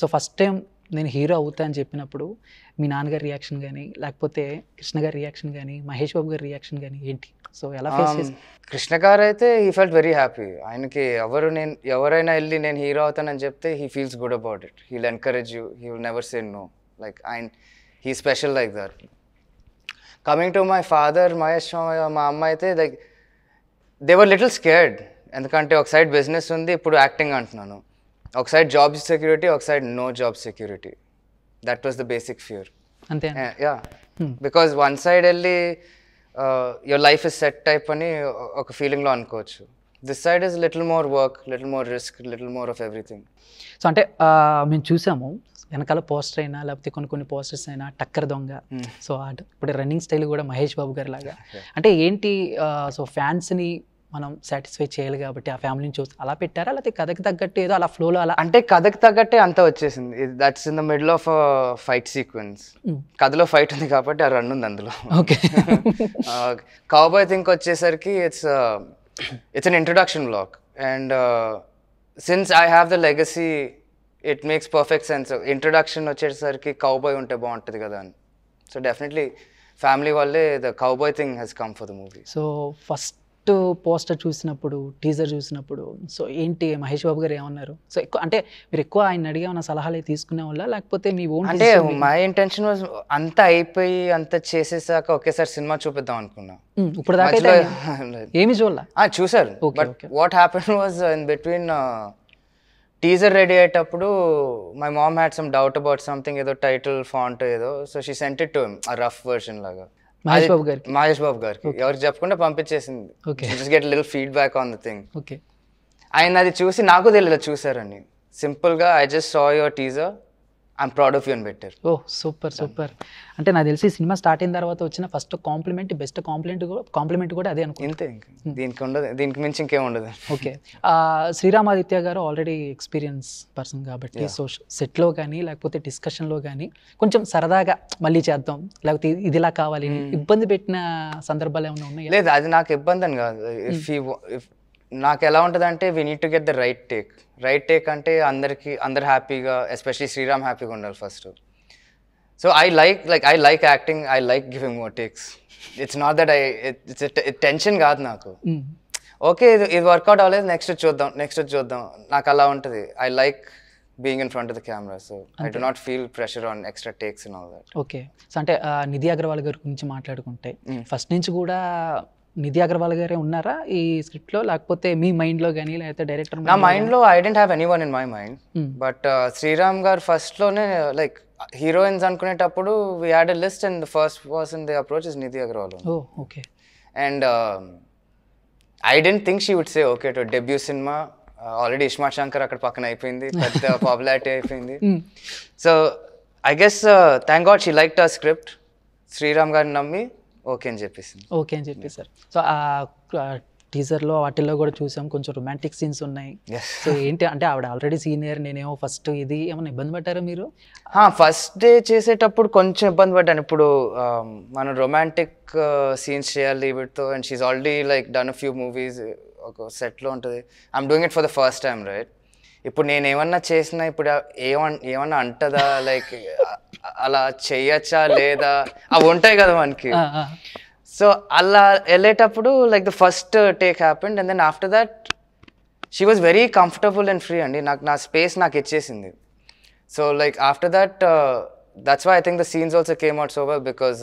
So first time నేను hero అవుతా అని చెప్పినప్పుడు మీ నాన్నగారి రియాక్షన్ కానీ లేకపోతే కృష్ణ గారి రియాక్షన్ కానీ మహేష్ బాబు గారి రియాక్షన్ కానీ ఏంటి సో ఎలా um, కృష్ణ గారు అయితే హీ ఫెల్ట్ వెరీ హ్యాపీ ఆయనకి ఎవరు నేను ఎవరైనా వెళ్ళి నేను హీరో అవుతానని చెప్తే he feels good about it he'll encourage you he will never say no like ఆయన he special like there coming to my father Mahesh మా అమ్మ అయితే లైక్ దేవర్ లిటిల్ స్కేర్డ్ ఎందుకంటే ఒక సైడ్ బిజినెస్ ఉంది ఇప్పుడు యాక్టింగ్ అంటున్నాను ఒకసైడ్ జాబ్ సెక్యూరిటీ ఒకసైడ్ no job security that was the basic fear అంతే యా బికాస్ వన్ సైడ్ వెళ్ళి your life is set type అని ఒక ఫీలింగ్లో అనుకోవచ్చు this side is little more work little more risk little more of everything so అంటే మేము చూసాము వెనకాల పోస్టర్ అయినా లేకపోతే కొన్ని కొన్ని పోస్టర్స్ అయినా టక్కర్ దొంగ hmm. సో ఇప్పుడు రన్నింగ్ స్టైల్ కూడా మహేష్ బాబు గారి లాగా అంటే ఏంటి సో ఫ్యాన్స్ని మనం సాటిస్ఫై చేయాలి కాబట్టి ఆ ఫ్యామిలీని చూసి అలా పెట్టారా లేకపోతే కథకి తగ్గట్టు ఏదో అలా ఫ్లోలో అలా అంటే కథకి తగ్గట్టే అంత వచ్చేసింది that's in the middle of fight sequence కథలో ఫైట్ ఉంది కాబట్టి ఆ రన్ ఉంది అందులో ఓకే కాబోయ్ థింక్ వచ్చేసరికి it's it's an introduction block and since I have the legacy it makes perfect sense introduction వచ్చేసరికి కౌబాయ్ ఉంటే బాగుంటుంది కదా అని సో డెఫినెట్లీ ఫ్యామిలీ వాళ్ళే the cowboy thing he's come for the movie so first first poster చూసినప్పుడు teaser చూసినప్పుడు so ఏంటి మహేష్ బాబు గారు ఏమన్నారు సో ఎక్కువ అంటే మీరు ఎక్కువ ఆయన అడిగే ఉన్న సలహాలు తీసుకునే వల్ల లేకపోతే మీ ఓన్ అంటే మై ఇంటెన్షన్ వాజ్ అంతా అయిపోయి అంత చేసేసాక ఒకేసారి సినిమా చూపిద్దాం అనుకున్నా ఇప్పుడు దాకా ఏమి చూడాల చూసారు what happen was in between teaser ready అయ్యేటప్పుడు my mom had some doubt about something ఏదో టైటిల్ ఫాంట్ ఏదో so she sent it to rough version లాగా మహేష్ బాబు గారికి మహేష్ బాబు గారికి ఎవరికి చెప్పకుండా పంపించేసింది okay just get feedback on the thing okay ఆయన అది చూసి నాకు తెలియదు చూసారండి సింపుల్గా I just saw your teaser I'm proud of you better oh super super అంటే నాకు తెలిసి సినిమా స్టార్ట్ అయిన తర్వాత వచ్చిన first compliment best compliment compliment కూడా అదే అనుకో ఇంతే ఇంకా దీనికి ఉండదు దీనికి మించి ఇంకేం ఉండదు ఓకే శ్రీరామాదిత్య గారు ఆల్రెడీ ఎక్స్పీరియన్స్ పర్సన్ కాబట్టి సో సెట్లో కానీ లేకపోతే డిస్కషన్లో కానీ కొంచెం సరదాగా మళ్ళీ చేద్దాం లేకపోతే ఇదిలా కావాలి hmm. ఇబ్బంది పెట్టిన సందర్భాలు ఏమైనా ఉన్నాయా లేదు అది నాకు ఇబ్బంది అని కాదు ఇఫ్ నాకు ఎలా ఉంటుంది అంటే we need to get the right take right take అంటే అందరికీ అందరు హ్యాపీగా ఎస్పెషలీ శ్రీరామ్ హ్యాపీగా ఉండాలి first so I like like I like acting I like giving more takes it's not that I it's tension కాదు నాకు ఓకే hmm. ఇది ఇది వర్కౌట్ అవ్వలేదు నెక్స్ట్ చూద్దాం నెక్స్ట్ చూద్దాం నాకు అలా ఉంటుంది I like being in front of the camera so I do not feel pressure on extra takes all okay so అంటే నిధి అగర్వాల్ గారి గురించి మాట్లాడుకుంటే ఫస్ట్ hmm. నుంచి కూడా నిధి అగర్వాల్ గారే ఉన్నారా ఈ స్క్రిప్ట్ లో లేకపోతే మీ మైండ్ లో కానీ లేకపోతే డైరెక్టర్ నా మైండ్ లో I don't have anyone in my mind but Sriram గారు ఫస్ట్ లోనే లైక్ హీరోయిన్స్ అనుకునేటప్పుడు we had a list and first person the approach is Nidhi Agarwal okay and I don't think she would say okay to debut సినిమా already ismart Shankar అక్కడ పక్కన అయిపోయింది పెద్ద popularity అయిపోయింది so I guess thank God she like ఆ script Sriram గారిని నమ్మి okay అని చెప్పేసి ఓకే అని సార్ సో ఆ టీజర్లో వాటిల్లో కూడా చూసాం కొంచెం రొమాంటిక్ సీన్స్ ఉన్నాయి సో ఏంటి అంటే ఆవిడ ఆల్రెడీ సీనియర్ నేనేమో ఫస్ట్ ఇది ఏమైనా ఇబ్బంది పడ్డారా మీరు ఫస్ట్ డే చేసేటప్పుడు కొంచెం ఇబ్బంది పడ్డాను ఇప్పుడు మనం రొమాంటిక్ సీన్స్ చేయాలి వీటితో and she already like done few movies ఒక సెట్లో ఉంటుంది I'm doing it for the first time right ఇప్పుడు నేను ఏమన్నా చేసినా ఇప్పుడు ఏమన్ ఏమన్నా అంటదా లైక్ అలా చెయ్యొచ్చా లేదా అవి ఉంటాయి కదా మనకి సో అలా వెళ్ళేటప్పుడు like the first take happened and then after that she was very comfortable and free అండి నాకు నా స్పేస్ నాకు ఇచ్చేసింది so like after that that's why I think the scenes also came out so well because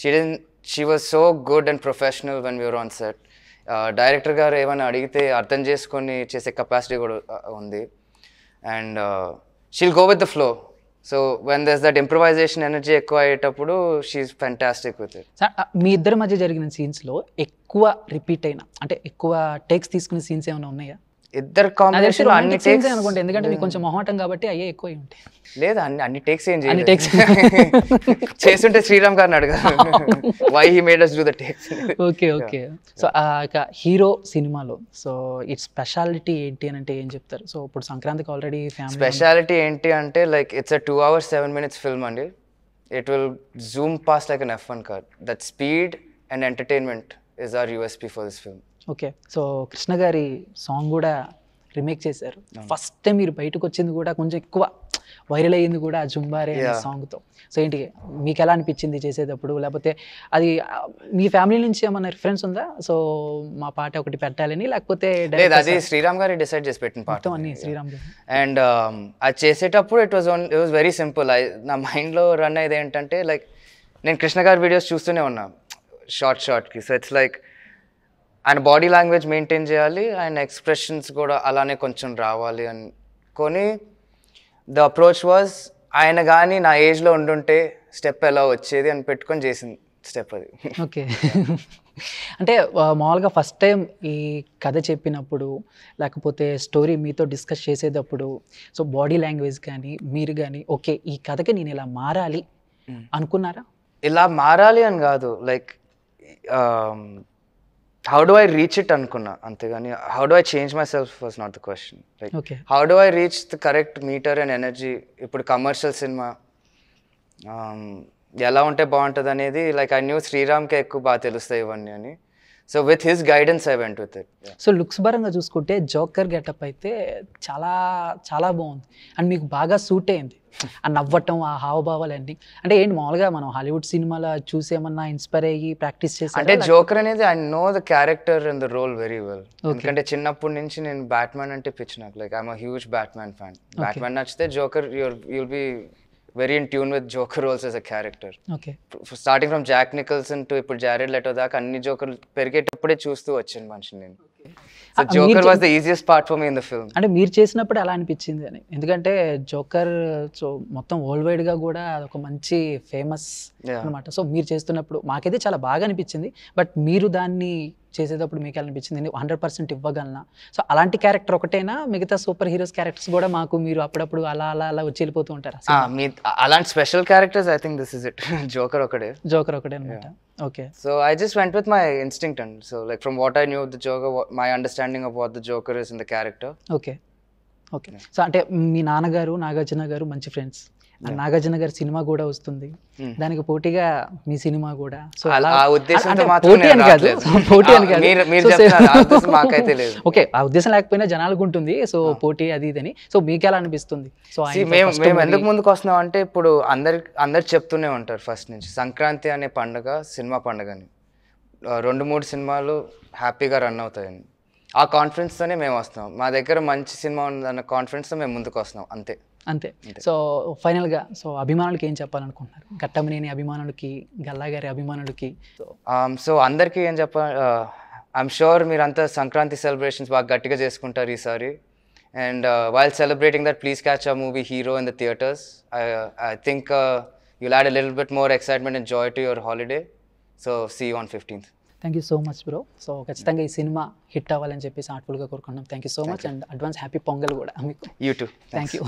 she then she was so good and professional when you're on set director గారు ఏమైనా అడిగితే అర్థం చేసుకొని చేసే కెపాసిటీ కూడా ఉంది and she'll go with the flow so when thus that improvisation energy ఎక్కువ అయ్యేటప్పుడు షీఈ్ ఫ్యాంటాస్టిక్ విత్ మీ ఇద్దరి మధ్య జరిగిన సీన్స్లో ఎక్కువ రిపీట్ అయిన అంటే ఎక్కువ టేక్స్ తీసుకునే సీన్స్ ఏమైనా ఉన్నాయా ఇద్దరు కాంబినేషన్ అన్ని టేక్స్ అనుకుంటా ఎందుకంటే మీకు కొంచెం మొహమాటం కాబట్టి అయ్యే ఎక్కువ ఉంటాయి లేదు అన్ని అన్ని టేక్స్ ఏం చేయాలి టేక్స్ చేస్తుంటే శ్రీరామ్ గారిని అడగాలి why he made us do the takes okay okay so ఆ యొక్క హీరో సినిమాలో సో ఇట్స్ స్పెషాలిటీ ఏంటి అని అంటే ఏం చెప్తారు సో ఇప్పుడు సంక్రాంతికి ఆల్రెడీ ఫ్యామిలీ స్పెషాలిటీ ఏంటి అంటే like it's a two hours seven minutes film అండి it will zoom pass like an F one car that speed and entertainment is our USP for this film okay so Krishna గారి song కూడా remake చేశారు first time మీరు బయటకు వచ్చింది కూడా కొంచెం ఎక్కువ వైరల్ అయ్యింది కూడా జుంబారే సాంగ్ సాంగ్తో సో ఏంటి మీకు ఎలా అనిపించింది చేసేటప్పుడు లేకపోతే అది మీ ఫ్యామిలీ నుంచి ఏమైనా రిఫరెన్స్ ఉందా సో మా పాట ఒకటి పెట్టాలని లేకపోతే అది శ్రీరామ్ గారి డిసైడ్ చేసి పెట్టిన పాట అన్ని శ్రీరామ్ అండ్ um, అది చేసేటప్పుడు it was it was very simple నా మైండ్లో రన్ అయ్యేది ఏంటంటే లైక్ నేను కృష్ణ గారి వీడియోస్ చూస్తూనే ఉన్నా షార్ట్ షార్ట్కి సో ఇట్స్ లైక్ ఆయన బాడీ లాంగ్వేజ్ మెయింటైన్ చేయాలి ఆయన ఎక్స్ప్రెషన్స్ కూడా అలానే కొంచెం రావాలి అనుకొని ద అప్రోచ్ వాజ్ ఆయన కానీ నా ఏజ్లో ఉండుంటే స్టెప్ ఎలా వచ్చేది అని పెట్టుకొని చేసింది స్టెప్ అది ఓకే అంటే మామూలుగా ఫస్ట్ టైం ఈ కథ చెప్పినప్పుడు లేకపోతే స్టోరీ మీతో డిస్కస్ చేసేటప్పుడు సో బాడీ లాంగ్వేజ్ కానీ మీరు కానీ ఓకే ఈ కథకి నేను ఇలా మారాలి hmm. అనుకున్నారా ఇలా మారాలి అని కాదు like how do I reach it అనుకున్నా అంతేగాని how do I change myself was not the question like how do I reach the correct meter and energy ఇప్పుడు కమర్షియల్ సినిమా um, ఎలా ఉంటే బాగుంటుంది అనేది లైక్ ఐ న్యూ శ్రీరామ్కే ఎక్కువ బాగా తెలుస్తాయి ఇవన్నీ అని so with his guidance I went with it so looks పరంగా చూసుకుంటే జోకర్ గెటప్ అయితే చాలా చాలా బాగుంది అండ్ మీకు బాగా సూట్ అయింది ఆ నవ్వటం ఆ హావభావాలన్నీ అంటే ఏంటి మామూలుగా మనం హాలీవుడ్ సినిమాలో చూసేమన్నా ఇన్స్పైర్ అయ్యి ప్రాక్టీస్ చేసి అంటే జోకర్ అనేది I know the character in the role very well ఎందుకంటే చిన్నప్పటి నుంచి నేను బ్యాట్మెన్ అంటే పిచ్చి నాకు like I'm huge Batman fan Batman నచ్చితే joker you'll be very in tune with joker roles as a character okay starting from Jack Nicholson to ఇప్పుడు Jared Leto దాకా అన్ని జోకర్లు పెరిగేటప్పుడే చూస్తూ వచ్చాను మనిషిని నేను joker was the easiest part for me in the film అంటే మీరు చేసినప్పుడు అలా అనిపించింది అని ఎందుకంటే జోకర్ సో మొత్తం వరల్డ్ వైడ్ గా కూడా అది ఒక మంచి ఫేమస్ అన్నమాట సో మీరు చేస్తున్నప్పుడు మాకైతే చాలా బాగా అనిపించింది బట్ మీరు దాన్ని చేసేటప్పుడు మీకు అనిపించింది నేను హండ్రెడ్ పర్సెంట్ ఇవ్వగలనా సో అలాంటి క్యారెక్టర్ ఒకటేనా మిగతా సూపర్ హీరోస్ క్యారెక్టర్స్ కూడా మాకు మీరు అప్పుడప్పుడు అలా అలా అలా వచ్చి వెళ్ళిపోతూ ఉంటారా మీ అలాంటి special characters I think this is it joker ఒకటే జోకర్ ఒకటే అనమాట okay so I just went with my instinct and so like from what I knew the joker my understanding of what the joker is in the character okay okay so అంటే మీ నాన్నగారు నాగార్జున గారు మంచి friends Nagarjuna గారి cinema కూడా వస్తుంది hmm. దానికి పోటీగా మీ సినిమా కూడా సో అలా ఉద్దేశంతో పోటీ ఓకే ఆ ఉద్దేశం లేకపోయినా జనాలకు ఉంటుంది సో పోటీ అది ఇదని సో మీకు ఎలా అనిపిస్తుంది సో మేము మేము ఎందుకు ముందుకు వస్తున్నాం అంటే ఇప్పుడు అందరి అందరు చెప్తూనే ఉంటారు ఫస్ట్ నుంచి సంక్రాంతి అనే పండుగ సినిమా పండుగని రెండు మూడు సినిమాలు హ్యాపీగా రన్ అవుతాయని ఆ కాన్ఫిడెన్స్తోనే మేము వస్తున్నాం మా దగ్గర మంచి సినిమా ఉందన్న కాన్ఫిడెన్స్తో మేము ముందుకు వస్తున్నాం అంతే అంతే సో ఫైనల్గా సో అభిమానులకి ఏం చెప్పాలనుకుంటున్నారు గట్టమనేని అభిమానులకి గల్లా గారి అభిమానులకి సో um, అందరికీ ఏం చెప్ప ఐఎమ్ షూర్ మీరంతా సంక్రాంతి సెలబ్రేషన్స్ బాగా గట్టిగా చేసుకుంటారు ఈసారి and while celebrating that please catch a movie hero in the theatres I think you'll add a little bit more excitement and joy to your holiday so see on fifteenth thank you so much bro so ఖచ్చితంగా ఈ సినిమా hit అవ్వాలని చెప్పేసి హార్ట్ఫుల్గా కోరుకున్నాం thank you so much and advance happy Pongal కూడా మీకు YouTube thank you